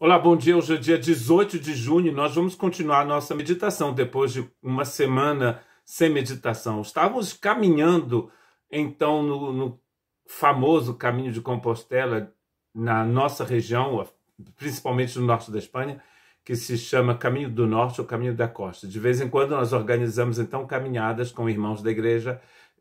Olá, bom dia. Hoje é dia 18 de junho. Nós vamos continuar nossa meditação depois de uma semana sem meditação. Estávamos caminhando então no, no famoso caminho de Compostela na nossa região, principalmente no norte da Espanha, que se chama Caminho do Norte ou Caminho da Costa. De vez em quando nós organizamos então caminhadas com irmãos da igreja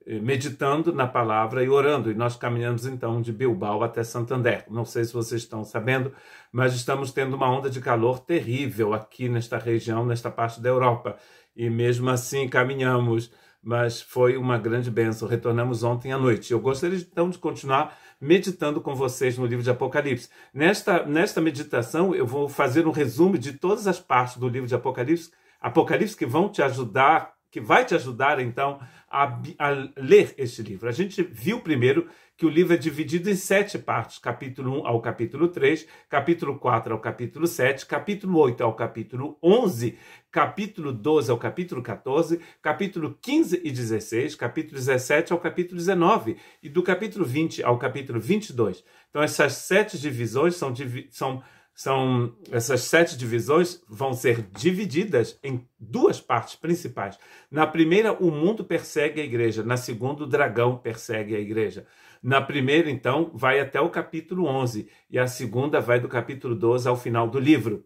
eh, meditando na palavra e orando. E nós caminhamos então de Bilbao até Santander. Não sei se vocês estão sabendo, mas estamos tendo uma onda de calor terrível aqui nesta região, nesta parte da Europa. E mesmo assim caminhamos, mas foi uma grande benção. Retornamos ontem à noite. Eu gostaria então de continuar meditando com vocês no livro de Apocalipse. Nesta, nesta meditação, eu vou fazer um resumo de todas as partes do livro de Apocalipse, Apocalipse que vão te ajudar que vai te ajudar então a, a, ler este livro. A gente viu primeiro que o livro é dividido em sete partes: capítulo 1 ao capítulo 3, capítulo 4 ao capítulo 7, capítulo 8 ao capítulo 11, capítulo 12 ao capítulo 14, capítulo 15 e 16, capítulo 17 ao capítulo 19 e do capítulo 20 ao capítulo 22. Então, essas sete divisões são. são são essas sete divisões vão ser divididas em duas partes principais. Na primeira, o mundo persegue a igreja. Na segunda, o dragão persegue a igreja. Na primeira, então, vai até o capítulo 11 e a segunda vai do capítulo 12 ao final do livro.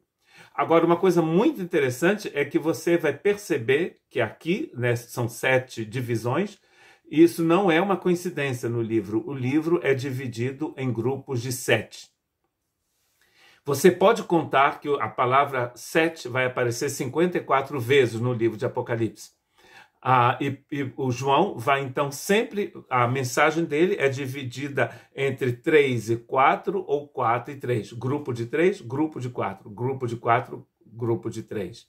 Agora, uma coisa muito interessante é que você vai perceber que aqui né, são sete divisões. e Isso não é uma coincidência no livro. O livro é dividido em grupos de sete. Você pode contar que a palavra sete vai aparecer 54 vezes no livro de Apocalipse. Ah, e, e, o João vai então sempre, a mensagem dele é dividida entre três e quatro ou quatro e três. Grupo de três, grupo de quatro, grupo de quatro, grupo de três.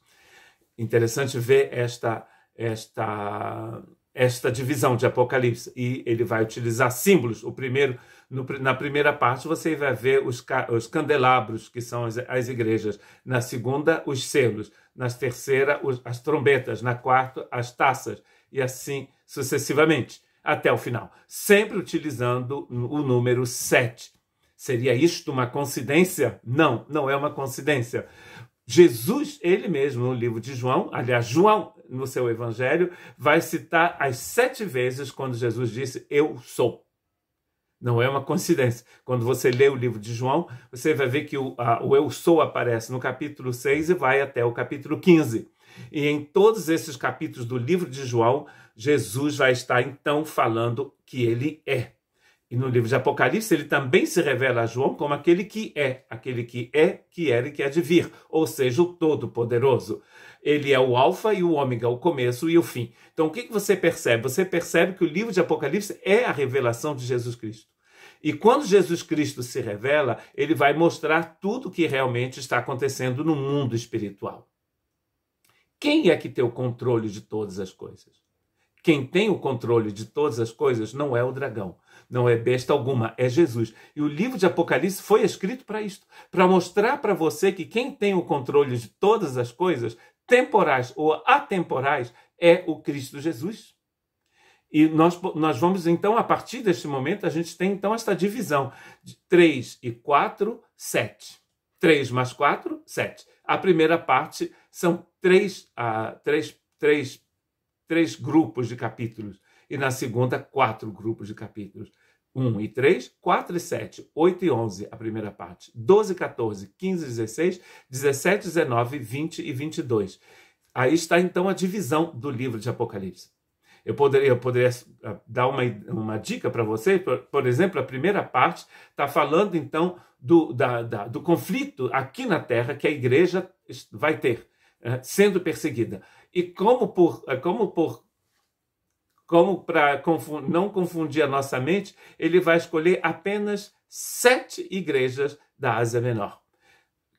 Interessante ver esta, esta esta divisão de Apocalipse e ele vai utilizar símbolos. O primeiro, no, na primeira parte, você vai ver os, os candelabros, que são as, as, igrejas. Na segunda, os selos. Na terceira, os, as trombetas. Na quarta, as taças. E assim sucessivamente, até o final. Sempre utilizando o número 7. Seria isto uma coincidência? Não, não é uma coincidência. Jesus, ele mesmo, no livro de João, aliás, João, no seu evangelho, vai citar as sete vezes quando Jesus disse: Eu sou. Não é uma coincidência. Quando você lê o livro de João, você vai ver que o, a, o eu sou aparece no capítulo 6 e vai até o capítulo 15. E em todos esses capítulos do livro de João, Jesus vai estar então falando que ele é. E no livro de Apocalipse, ele também se revela a João como aquele que é, aquele que é, que era e que há de vir, ou seja, o Todo-Poderoso. Ele é o Alfa e o Ômega, o começo e o fim. Então, o que você percebe? Você percebe que o livro de Apocalipse é a revelação de Jesus Cristo. E quando Jesus Cristo se revela, ele vai mostrar tudo o que realmente está acontecendo no mundo espiritual. Quem é que tem o controle de todas as coisas? Quem tem o controle de todas as coisas não é o dragão, não é besta alguma, é Jesus. E o livro de Apocalipse foi escrito para isto para mostrar para você que quem tem o controle de todas as coisas, temporais ou atemporais, é o Cristo Jesus. E nós, nós vamos, então, a partir deste momento, a gente tem então esta divisão de 3 e 4, 7. 3 mais 4, 7. A primeira parte são três, ah, três, três três grupos de capítulos, e na segunda, quatro grupos de capítulos. 1 e 3, 4 e 7, 8 e 11, a primeira parte, 12 e 14, 15 e 16, 17 19, 20 e 22. Aí está então a divisão do livro de Apocalipse. Eu poderia, eu poderia ah, dar uma, uma dica para você, por, por, exemplo, a primeira parte está falando então do, da, da, do conflito aqui na terra que a igreja vai ter, ah, sendo perseguida. E como por é como por como para não confundir a nossa mente, ele vai escolher apenas sete igrejas da Ásia Menor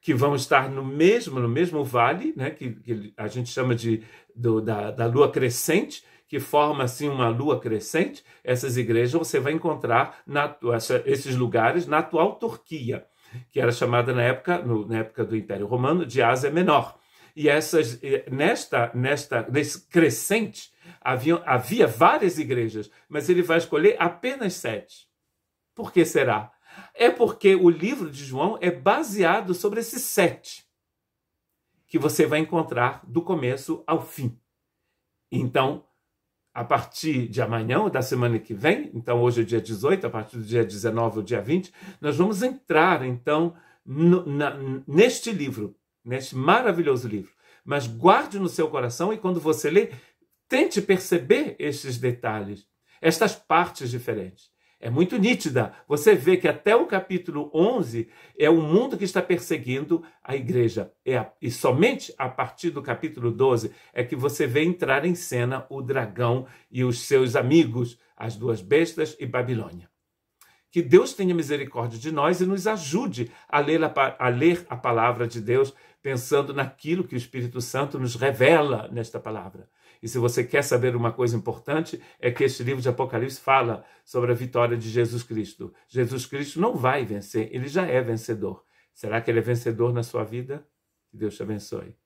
que vão estar no mesmo no mesmo vale, né, que, que a gente chama de do, da, da lua crescente, que forma assim uma lua crescente. Essas igrejas você vai encontrar na, esses lugares na atual Turquia, que era chamada na época no, na época do Império Romano de Ásia Menor. E essas, nesta, nesta, nesse crescente, havia, havia várias igrejas, mas ele vai escolher apenas sete. Por que será? É porque o livro de João é baseado sobre esses sete que você vai encontrar do começo ao fim. Então, a partir de amanhã, ou da semana que vem, então hoje é dia 18, a partir do dia 19 ou dia 20, nós vamos entrar, então, no, na, neste livro, neste maravilhoso livro. Mas guarde no seu coração e quando você lê, tente perceber estes detalhes, estas partes diferentes. É muito nítida. Você vê que até o capítulo 11 é o mundo que está perseguindo a igreja. É e somente a partir do capítulo 12 é que você vê entrar em cena o dragão e os seus amigos, as duas bestas e Babilônia que Deus tenha misericórdia de nós e nos ajude a ler a, a ler a, palavra de Deus, pensando naquilo que o Espírito Santo nos revela nesta palavra. E se você quer saber uma coisa importante, é que este livro de Apocalipse fala sobre a vitória de Jesus Cristo. Jesus Cristo não vai vencer, ele já é vencedor. Será que ele é vencedor na sua vida? Que Deus te abençoe.